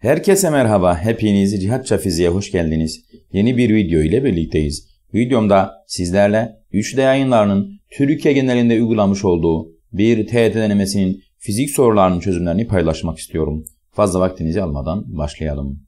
Herkese merhaba, hepiniz Cihatça Fiziğe hoş geldiniz. Yeni bir video ile birlikteyiz. Videomda sizlerle 3D yayınlarının Türkiye genelinde uygulamış olduğu bir TET denemesinin fizik sorularının çözümlerini paylaşmak istiyorum. Fazla vaktinizi almadan başlayalım.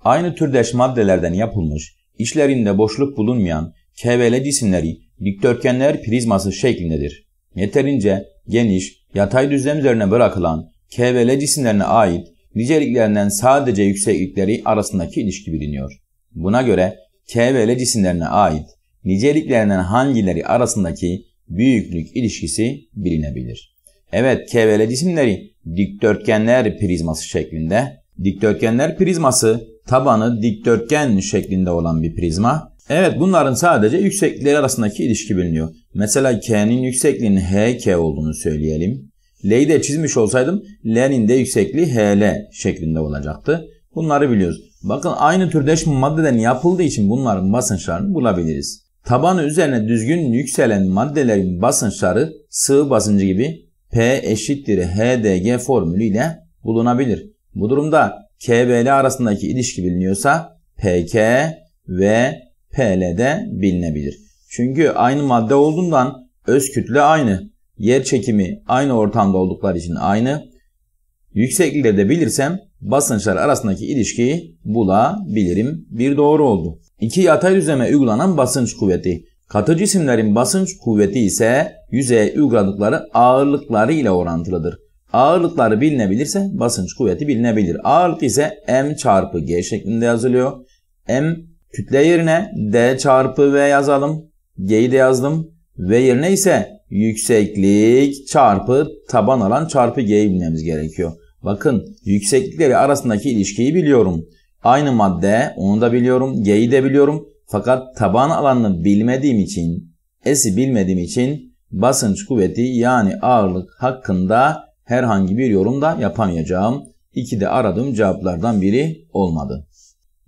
Aynı türdeş maddelerden yapılmış, içlerinde boşluk bulunmayan KVL cisimleri dikdörtgenler prizması şeklindedir. Yeterince geniş, yatay düzlem üzerine bırakılan K cisimlerine ait niceliklerinden sadece yükseklikleri arasındaki ilişki biliniyor. Buna göre K cisimlerine ait niceliklerinden hangileri arasındaki büyüklük ilişkisi bilinebilir. Evet K cisimleri dikdörtgenler prizması şeklinde. Dikdörtgenler prizması tabanı dikdörtgen şeklinde olan bir prizma. Evet bunların sadece yükseklikleri arasındaki ilişki biliniyor. Mesela K'nin yüksekliğinin HK olduğunu söyleyelim. L'de çizmiş olsaydım L'nin de yüksekliği HL şeklinde olacaktı. Bunları biliyoruz. Bakın aynı türdeş maddeden yapıldığı için bunların basınçlarını bulabiliriz. Tabanı üzerine düzgün yükselen maddelerin basınçları sığ basıncı gibi P eşittir HDG formülü ile bulunabilir. Bu durumda KBL arasındaki ilişki biliniyorsa PK ve PL de bilinebilir. Çünkü aynı madde olduğundan öz kütle aynı. Yer çekimi aynı ortamda oldukları için aynı. Yükseklikleri de bilirsem basınçlar arasındaki ilişkiyi bulabilirim. Bir doğru oldu. İki yatay düzleme uygulanan basınç kuvveti. Katı cisimlerin basınç kuvveti ise yüzeye uyguladıkları ağırlıkları ile orantılıdır. Ağırlıkları bilinebilirse basınç kuvveti bilinebilir. Ağırlık ise m çarpı g şeklinde yazılıyor. M kütle yerine d çarpı v yazalım. G'yi de yazdım. V yerine ise yükseklik çarpı taban alan çarpı G'yi bilmemiz gerekiyor. Bakın yükseklikleri arasındaki ilişkiyi biliyorum. Aynı madde onu da biliyorum. G'yi de biliyorum. Fakat taban alanını bilmediğim için, S'i bilmediğim için basınç kuvveti yani ağırlık hakkında herhangi bir yorum da yapamayacağım. İki de aradığım cevaplardan biri olmadı.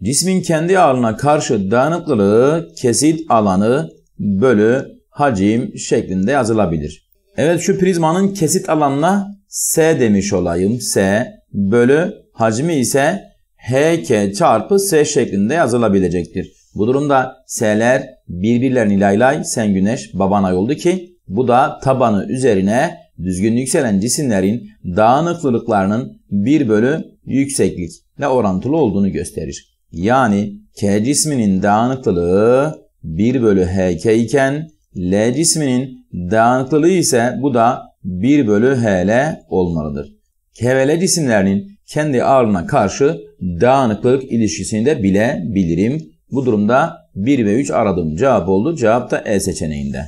Cismin kendi ağırlığına karşı dayanıklılığı kesit alanı bölü hacim şeklinde yazılabilir. Evet şu prizmanın kesit alanına S demiş olayım. S bölü hacmi ise HK çarpı S şeklinde yazılabilecektir. Bu durumda S'ler birbirlerini laylay sen güneş babana ay oldu ki bu da tabanı üzerine düzgün yükselen cisimlerin dağınıklılıklarının 1 bölü yükseklikle orantılı olduğunu gösterir. Yani K cisminin dağınıklılığı 1 bölü HK iken L cisminin dağınıklılığı ise bu da 1 bölü HL olmalıdır. K ve L cisimlerinin kendi ağırlığına karşı dağınıklık ilişkisini de bilebilirim. Bu durumda 1 ve 3 aradığım cevap oldu. Cevap da E seçeneğinde.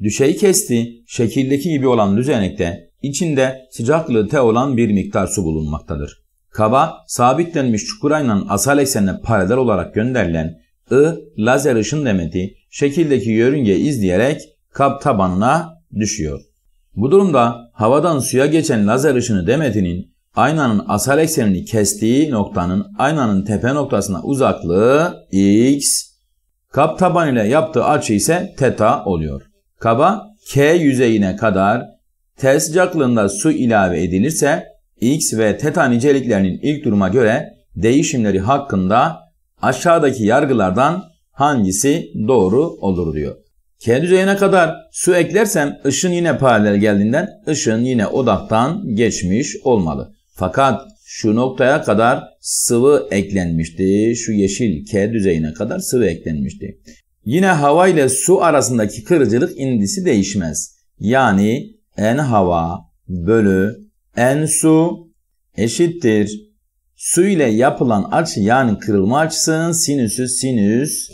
Düşey kesti şekildeki gibi olan düzenekte içinde sıcaklığı T olan bir miktar su bulunmaktadır. Kaba sabitlenmiş çukurayla asal eksenine paralel olarak gönderilen I lazer ışın demeti şekildeki yörünge izleyerek kap tabanına düşüyor. Bu durumda havadan suya geçen lazer ışını demetinin aynanın asal eksenini kestiği noktanın aynanın tepe noktasına uzaklığı x, kap taban ile yaptığı açı ise teta oluyor. Kaba K yüzeyine kadar T sıcaklığında su ilave edilirse X ve teta niceliklerinin ilk duruma göre değişimleri hakkında aşağıdaki yargılardan hangisi doğru olur diyor. K düzeyine kadar su eklersem ışın yine paralel geldiğinden ışın yine odaktan geçmiş olmalı. Fakat şu noktaya kadar sıvı eklenmişti. Şu yeşil K düzeyine kadar sıvı eklenmişti. Yine hava ile su arasındaki kırıcılık indisi değişmez. Yani en hava bölü en su eşittir. Su ile yapılan açı yani kırılma açısının sinüsü sinüs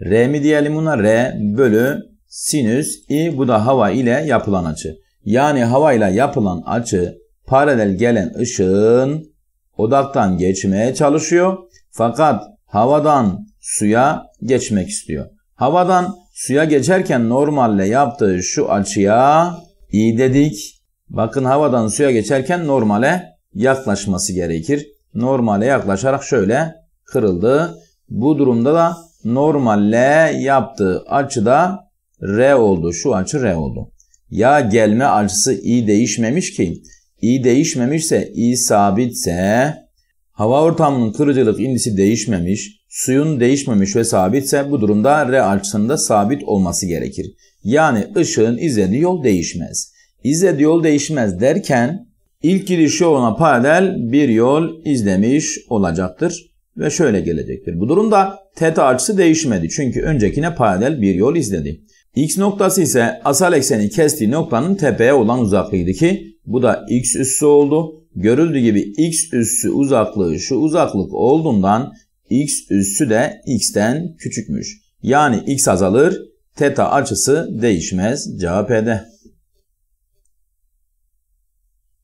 R mi diyelim buna? R bölü sinüs i bu da hava ile yapılan açı. Yani hava ile yapılan açı paralel gelen ışığın odaktan geçmeye çalışıyor. Fakat havadan suya geçmek istiyor. Havadan suya geçerken normalle yaptığı şu açıya i dedik. Bakın havadan suya geçerken normale yaklaşması gerekir. Normale yaklaşarak şöyle kırıldı. Bu durumda da normalle yaptığı açıda R oldu. Şu açı R oldu. Ya gelme açısı i değişmemiş ki. i değişmemişse, i sabitse, hava ortamının kırıcılık indisi değişmemiş, suyun değişmemiş ve sabitse bu durumda R açısında sabit olması gerekir. Yani ışığın izlediği yol değişmez. İzlediği yol değişmez derken ilk giriş yoluna paralel bir yol izlemiş olacaktır ve şöyle gelecektir. Bu durumda teta açısı değişmedi çünkü öncekine paralel bir yol izledi. X noktası ise asal ekseni kestiği noktanın tepeye olan uzaklığıydı ki bu da X üssü oldu. Görüldüğü gibi X üssü uzaklığı şu uzaklık olduğundan X üssü de X'ten küçükmüş. Yani X azalır, teta açısı değişmez cevap E'de.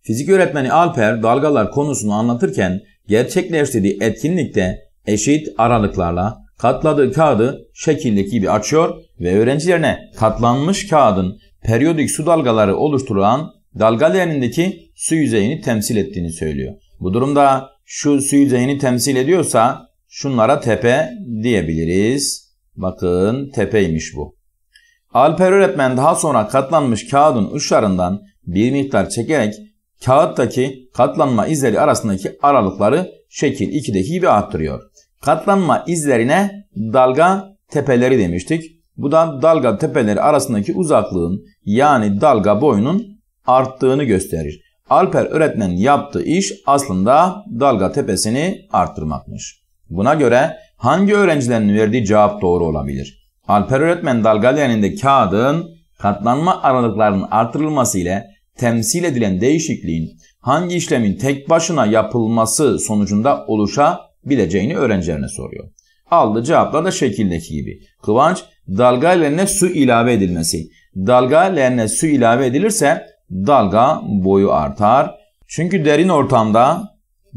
Fizik öğretmeni Alper dalgalar konusunu anlatırken gerçekleştirdiği etkinlikte eşit aralıklarla katladığı kağıdı şekildeki gibi açıyor ve öğrencilerine katlanmış kağıdın periyodik su dalgaları oluşturan dalga leğenindeki su yüzeyini temsil ettiğini söylüyor. Bu durumda şu su yüzeyini temsil ediyorsa şunlara tepe diyebiliriz. Bakın tepeymiş bu. Alper öğretmen daha sonra katlanmış kağıdın uçlarından bir miktar çekerek kağıttaki katlanma izleri arasındaki aralıkları şekil 2'deki gibi arttırıyor. Katlanma izlerine dalga tepeleri demiştik. Bu da dalga tepeleri arasındaki uzaklığın yani dalga boyunun arttığını gösterir. Alper öğretmenin yaptığı iş aslında dalga tepesini arttırmakmış. Buna göre hangi öğrencilerin verdiği cevap doğru olabilir? Alper öğretmen dalga değerinde kağıdın katlanma aralıklarının artırılması ile temsil edilen değişikliğin hangi işlemin tek başına yapılması sonucunda oluşabileceğini öğrencilerine soruyor. Aldığı cevaplar da şekildeki gibi. Kıvanç dalga lerine su ilave edilmesi. Dalga lerine su ilave edilirse dalga boyu artar. Çünkü derin ortamda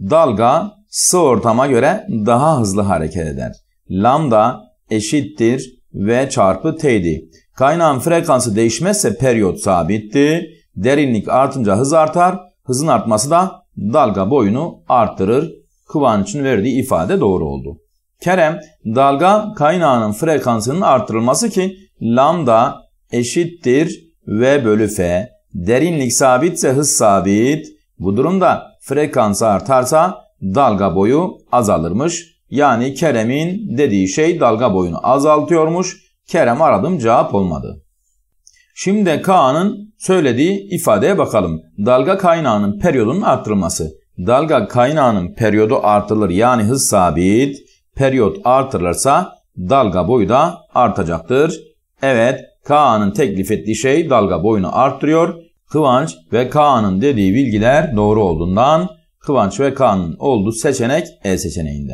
dalga sı ortama göre daha hızlı hareket eder. Lambda eşittir ve çarpı t'di. Kaynağın frekansı değişmezse periyot sabitti. Derinlik artınca hız artar. Hızın artması da dalga boyunu arttırır. Kıvanç'ın verdiği ifade doğru oldu. Kerem, dalga kaynağının frekansının artırılması ki lambda eşittir v bölü f. Derinlik sabitse hız sabit. Bu durumda frekans artarsa dalga boyu azalırmış. Yani Kerem'in dediği şey dalga boyunu azaltıyormuş. Kerem aradım cevap olmadı. Şimdi Kaan'ın söylediği ifadeye bakalım. Dalga kaynağının periyodunun arttırılması. Dalga kaynağının periyodu artırılır yani hız sabit. Periyot artırılırsa dalga boyu da artacaktır. Evet Kaan'ın teklif ettiği şey dalga boyunu arttırıyor. Kıvanç ve Kaan'ın dediği bilgiler doğru olduğundan Kıvanç ve Kaan'ın olduğu seçenek E seçeneğinde.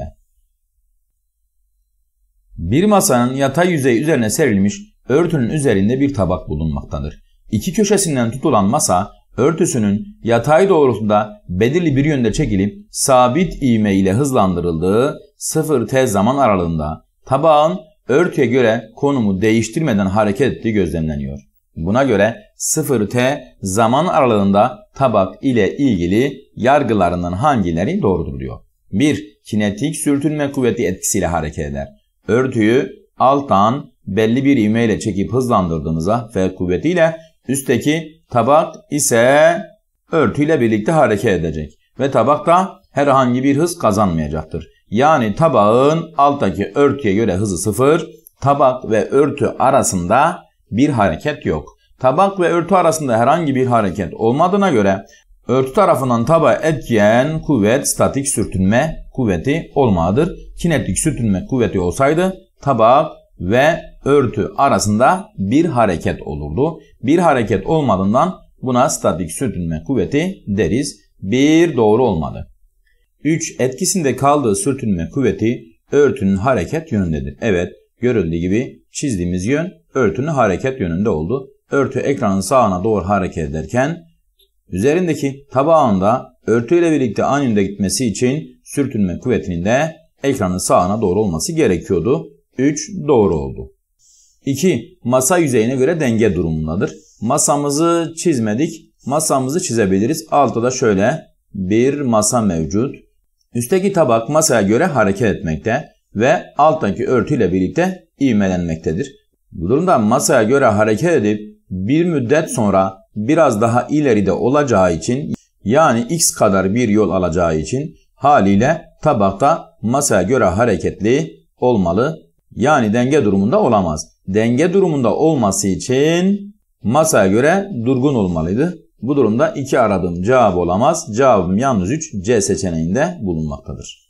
Bir masanın yatay yüzey üzerine serilmiş örtünün üzerinde bir tabak bulunmaktadır. İki köşesinden tutulan masa örtüsünün yatay doğrultuda belirli bir yönde çekilip sabit iğme ile hızlandırıldığı 0T zaman aralığında tabağın örtüye göre konumu değiştirmeden hareket ettiği gözlemleniyor. Buna göre 0T zaman aralığında tabak ile ilgili yargılarından hangileri doğrudur diyor. 1. Kinetik sürtünme kuvveti etkisiyle hareket eder. Örtüyü alttan belli bir ivmeyle çekip hızlandırdığınızda F kuvvetiyle üstteki tabak ise örtüyle birlikte hareket edecek ve tabak da herhangi bir hız kazanmayacaktır. Yani tabağın alttaki örtüye göre hızı sıfır, tabak ve örtü arasında bir hareket yok. Tabak ve örtü arasında herhangi bir hareket olmadığına göre örtü tarafından tabağa etkileyen kuvvet statik sürtünme kuvveti olmağıdır. Kinetik sürtünme kuvveti olsaydı tabak ve örtü arasında bir hareket olurdu. Bir hareket olmadığından buna statik sürtünme kuvveti deriz. Bir doğru olmadı. 3. Etkisinde kaldığı sürtünme kuvveti örtünün hareket yönündedir. Evet görüldüğü gibi çizdiğimiz yön örtünün hareket yönünde oldu. Örtü ekranın sağına doğru hareket ederken üzerindeki tabağında örtüyle birlikte aynı yönde gitmesi için sürtünme kuvvetinin de ekranın sağına doğru olması gerekiyordu. 3 doğru oldu. 2. Masa yüzeyine göre denge durumundadır. Masamızı çizmedik. Masamızı çizebiliriz. Altta da şöyle bir masa mevcut. Üstteki tabak masaya göre hareket etmekte ve alttaki örtüyle birlikte ivmelenmektedir. Bu durumda masaya göre hareket edip bir müddet sonra biraz daha ileride olacağı için yani x kadar bir yol alacağı için haliyle tabakta masaya göre hareketli olmalı yani denge durumunda olamaz. Denge durumunda olması için masaya göre durgun olmalıydı. Bu durumda 2 aradığım cevap olamaz. Cevabım yalnız 3 C seçeneğinde bulunmaktadır.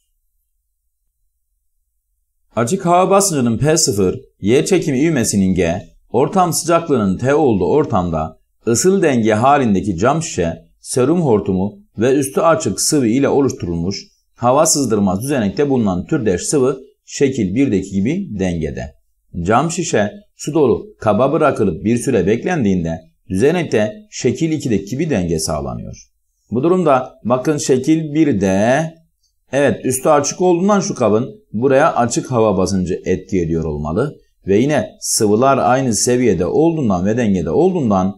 Açık hava basıncının P0, yer çekimi ivmesinin G, ortam sıcaklığının T olduğu ortamda ısıl denge halindeki cam şişe, serum hortumu ve üstü açık sıvı ile oluşturulmuş hava sızdırmaz düzenekte bulunan türdeş sıvı şekil 1'deki gibi dengede. Cam şişe su dolu kaba bırakılıp bir süre beklendiğinde düzenekte şekil 2'deki gibi denge sağlanıyor. Bu durumda bakın şekil 1'de evet üstü açık olduğundan şu kabın buraya açık hava basıncı etki ediyor olmalı ve yine sıvılar aynı seviyede olduğundan ve dengede olduğundan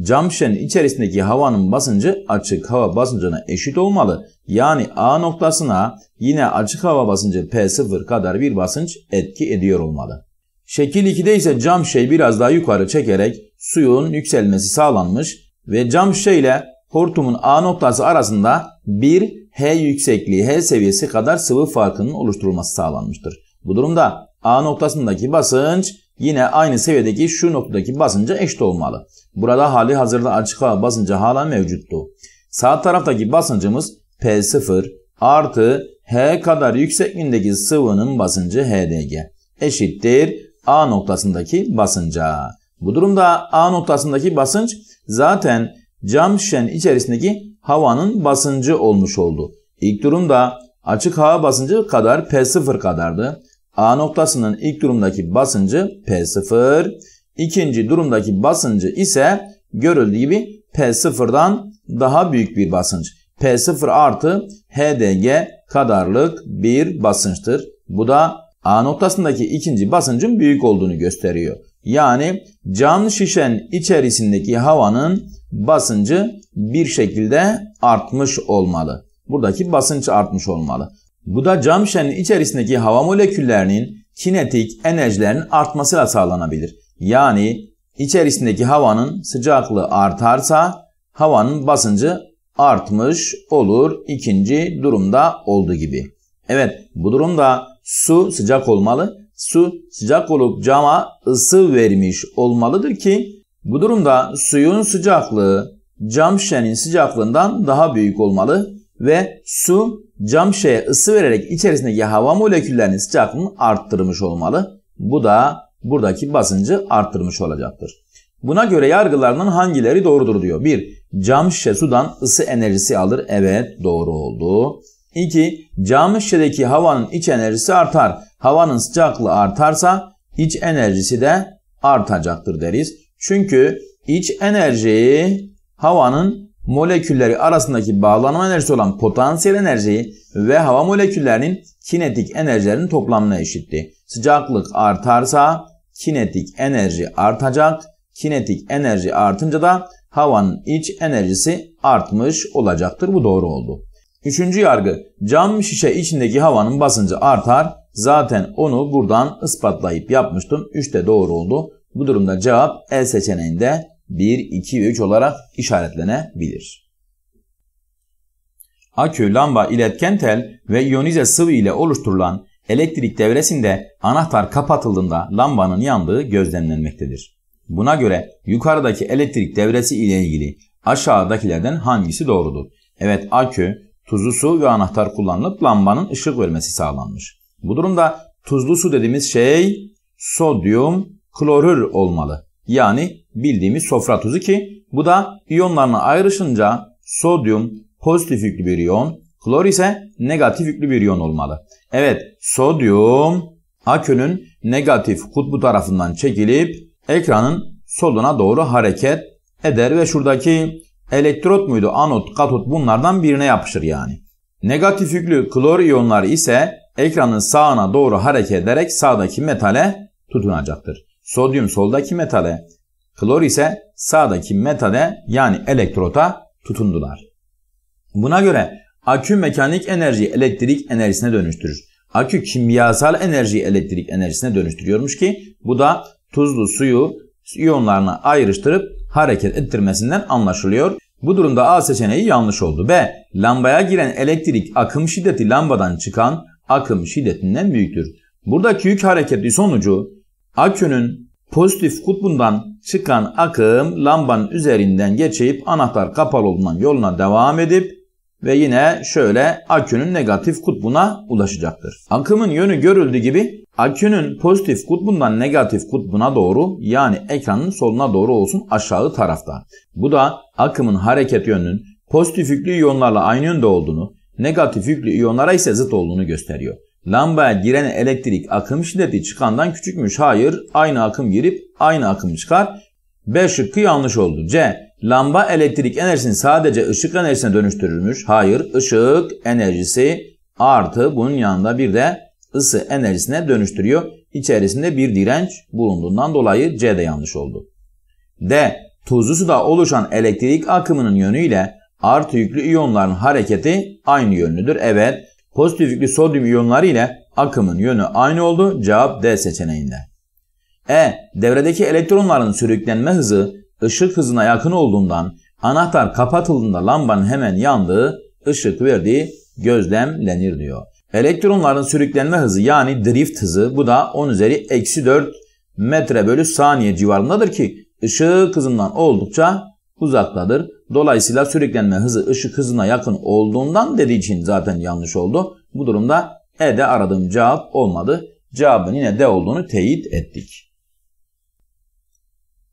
Cam içerisindeki havanın basıncı açık hava basıncına eşit olmalı. Yani A noktasına yine açık hava basıncı P0 kadar bir basınç etki ediyor olmalı. Şekil 2'de ise camşeyi biraz daha yukarı çekerek suyun yükselmesi sağlanmış ve cam ile hortumun A noktası arasında bir H yüksekliği H seviyesi kadar sıvı farkının oluşturulması sağlanmıştır. Bu durumda A noktasındaki basınç yine aynı seviyedeki şu noktadaki basınca eşit olmalı. Burada hali hazırda açık hava basıncı hala mevcuttu. Sağ taraftaki basıncımız P0 artı H kadar yüksekliğindeki sıvının basıncı HDG eşittir A noktasındaki basınca. Bu durumda A noktasındaki basınç zaten cam şişenin içerisindeki havanın basıncı olmuş oldu. İlk durumda açık hava basıncı kadar P0 kadardı. A noktasının ilk durumdaki basıncı P0, ikinci durumdaki basıncı ise görüldüğü gibi P0'dan daha büyük bir basınç. P0 artı HDG kadarlık bir basınçtır. Bu da A noktasındaki ikinci basıncın büyük olduğunu gösteriyor. Yani cam şişen içerisindeki havanın basıncı bir şekilde artmış olmalı. Buradaki basınç artmış olmalı. Bu da cam şişenin içerisindeki hava moleküllerinin kinetik enerjilerinin artmasıyla sağlanabilir. Yani içerisindeki havanın sıcaklığı artarsa havanın basıncı artmış olur ikinci durumda olduğu gibi. Evet bu durumda su sıcak olmalı. Su sıcak olup cama ısı vermiş olmalıdır ki bu durumda suyun sıcaklığı cam şişenin sıcaklığından daha büyük olmalı ve su cam şişeye ısı vererek içerisindeki hava moleküllerinin sıcaklığını arttırmış olmalı. Bu da buradaki basıncı arttırmış olacaktır. Buna göre yargılarının hangileri doğrudur diyor. 1. Cam şişe sudan ısı enerjisi alır. Evet doğru oldu. 2. Cam şişedeki havanın iç enerjisi artar. Havanın sıcaklığı artarsa iç enerjisi de artacaktır deriz. Çünkü iç enerji havanın molekülleri arasındaki bağlanma enerjisi olan potansiyel enerjiyi ve hava moleküllerinin kinetik enerjilerinin toplamına eşitti. Sıcaklık artarsa kinetik enerji artacak. Kinetik enerji artınca da havanın iç enerjisi artmış olacaktır. Bu doğru oldu. Üçüncü yargı cam şişe içindeki havanın basıncı artar. Zaten onu buradan ispatlayıp yapmıştım. Üç doğru oldu. Bu durumda cevap E seçeneğinde 1, 2 ve 3 olarak işaretlenebilir. Akü, lamba, iletken tel ve iyonize sıvı ile oluşturulan elektrik devresinde anahtar kapatıldığında lambanın yandığı gözlemlenmektedir. Buna göre yukarıdaki elektrik devresi ile ilgili aşağıdakilerden hangisi doğrudur? Evet akü, tuzlu su ve anahtar kullanılıp lambanın ışık vermesi sağlanmış. Bu durumda tuzlu su dediğimiz şey sodyum klorür olmalı. Yani bildiğimiz sofra tuzu ki bu da iyonlarına ayrışınca sodyum pozitif yüklü bir iyon, klor ise negatif yüklü bir iyon olmalı. Evet sodyum akünün negatif kutbu tarafından çekilip ekranın soluna doğru hareket eder ve şuradaki elektrot muydu anot katot bunlardan birine yapışır yani. Negatif yüklü klor iyonları ise ekranın sağına doğru hareket ederek sağdaki metale tutunacaktır. Sodyum soldaki metale, Klor ise sağdaki metade yani elektrota tutundular. Buna göre akü mekanik enerjiyi elektrik enerjisine dönüştürür. Akü kimyasal enerjiyi elektrik enerjisine dönüştürüyormuş ki bu da tuzlu suyu iyonlarına ayrıştırıp hareket ettirmesinden anlaşılıyor. Bu durumda A seçeneği yanlış oldu. B. Lambaya giren elektrik akım şiddeti lambadan çıkan akım şiddetinden büyüktür. Buradaki yük hareketi sonucu akünün Pozitif kutbundan çıkan akım lambanın üzerinden geçip anahtar kapalı olan yoluna devam edip ve yine şöyle akünün negatif kutbuna ulaşacaktır. Akımın yönü görüldüğü gibi akünün pozitif kutbundan negatif kutbuna doğru yani ekranın soluna doğru olsun aşağı tarafta. Bu da akımın hareket yönünün pozitif yüklü iyonlarla aynı yönde olduğunu, negatif yüklü iyonlara ise zıt olduğunu gösteriyor. Lambaya giren elektrik akım şiddeti çıkandan küçükmüş. Hayır aynı akım girip aynı akım çıkar. B şıkkı yanlış oldu. C. Lamba elektrik enerjisini sadece ışık enerjisine dönüştürürmüş. Hayır ışık enerjisi artı bunun yanında bir de ısı enerjisine dönüştürüyor. İçerisinde bir direnç bulunduğundan dolayı C de yanlış oldu. D. Tuzlu suda oluşan elektrik akımının yönüyle artı yüklü iyonların hareketi aynı yönlüdür. Evet Pozitif yüklü sodyum iyonları ile akımın yönü aynı oldu. Cevap D seçeneğinde. E. Devredeki elektronların sürüklenme hızı ışık hızına yakın olduğundan anahtar kapatıldığında lambanın hemen yandığı ışık verdiği gözlemlenir diyor. Elektronların sürüklenme hızı yani drift hızı bu da 10 üzeri eksi 4 metre bölü saniye civarındadır ki ışık hızından oldukça uzaktadır. Dolayısıyla sürüklenme hızı ışık hızına yakın olduğundan dediği için zaten yanlış oldu. Bu durumda E'de aradığım cevap olmadı. Cevabın yine D olduğunu teyit ettik.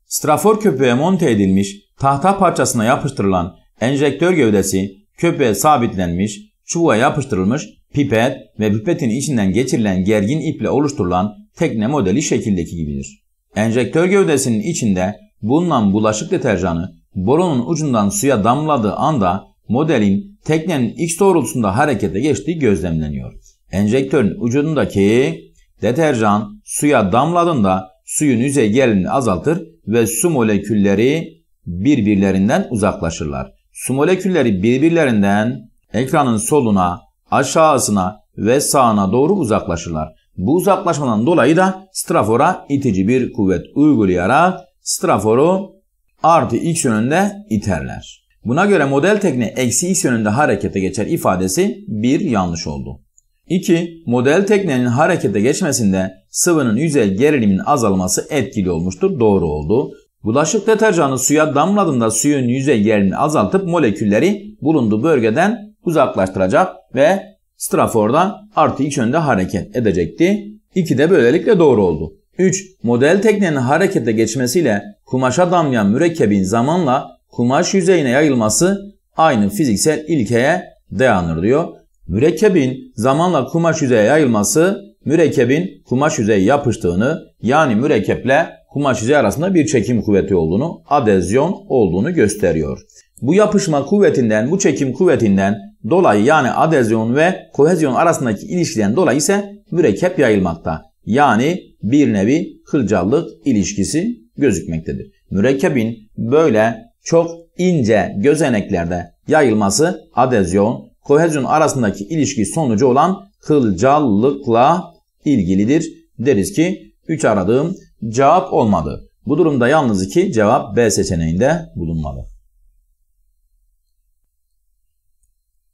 Strafor köpüğe monte edilmiş, tahta parçasına yapıştırılan enjektör gövdesi köpüğe sabitlenmiş, çubuğa yapıştırılmış pipet ve pipetin içinden geçirilen gergin iple oluşturulan tekne modeli şekildeki gibidir. Enjektör gövdesinin içinde bulunan bulaşık deterjanı boronun ucundan suya damladığı anda modelin teknenin x doğrultusunda harekete geçtiği gözlemleniyor. Enjektörün ucundaki deterjan suya damladığında suyun yüzey gerilimini azaltır ve su molekülleri birbirlerinden uzaklaşırlar. Su molekülleri birbirlerinden ekranın soluna, aşağısına ve sağına doğru uzaklaşırlar. Bu uzaklaşmadan dolayı da strafora itici bir kuvvet uygulayarak straforu artı x yönünde iterler. Buna göre model tekne eksi x yönünde harekete geçer ifadesi bir yanlış oldu. 2. Model teknenin harekete geçmesinde sıvının yüzey geriliminin azalması etkili olmuştur. Doğru oldu. Bulaşık deterjanı suya damladığında suyun yüzey gerilimini azaltıp molekülleri bulunduğu bölgeden uzaklaştıracak ve straforda artı x yönünde hareket edecekti. 2 de böylelikle doğru oldu. 3. Model teknenin harekete geçmesiyle kumaşa damlayan mürekkebin zamanla kumaş yüzeyine yayılması aynı fiziksel ilkeye dayanır diyor. Mürekkebin zamanla kumaş yüzeye yayılması mürekkebin kumaş yüzeye yapıştığını yani mürekkeple kumaş yüzeyi arasında bir çekim kuvveti olduğunu, adezyon olduğunu gösteriyor. Bu yapışma kuvvetinden, bu çekim kuvvetinden dolayı yani adezyon ve kohezyon arasındaki ilişkiden dolayı ise mürekkep yayılmakta. Yani bir nevi hılcallık ilişkisi gözükmektedir. Mürekkebin böyle çok ince gözeneklerde yayılması adezyon, kohezyon arasındaki ilişki sonucu olan hılcallıkla ilgilidir. Deriz ki 3 aradığım cevap olmadı. Bu durumda yalnız iki cevap B seçeneğinde bulunmalı.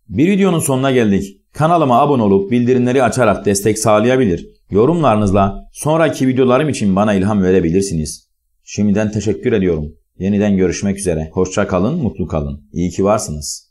Bir videonun sonuna geldik. Kanalıma abone olup bildirimleri açarak destek sağlayabilir. Yorumlarınızla sonraki videolarım için bana ilham verebilirsiniz. Şimdiden teşekkür ediyorum. Yeniden görüşmek üzere. Hoşça kalın, mutlu kalın. İyi ki varsınız.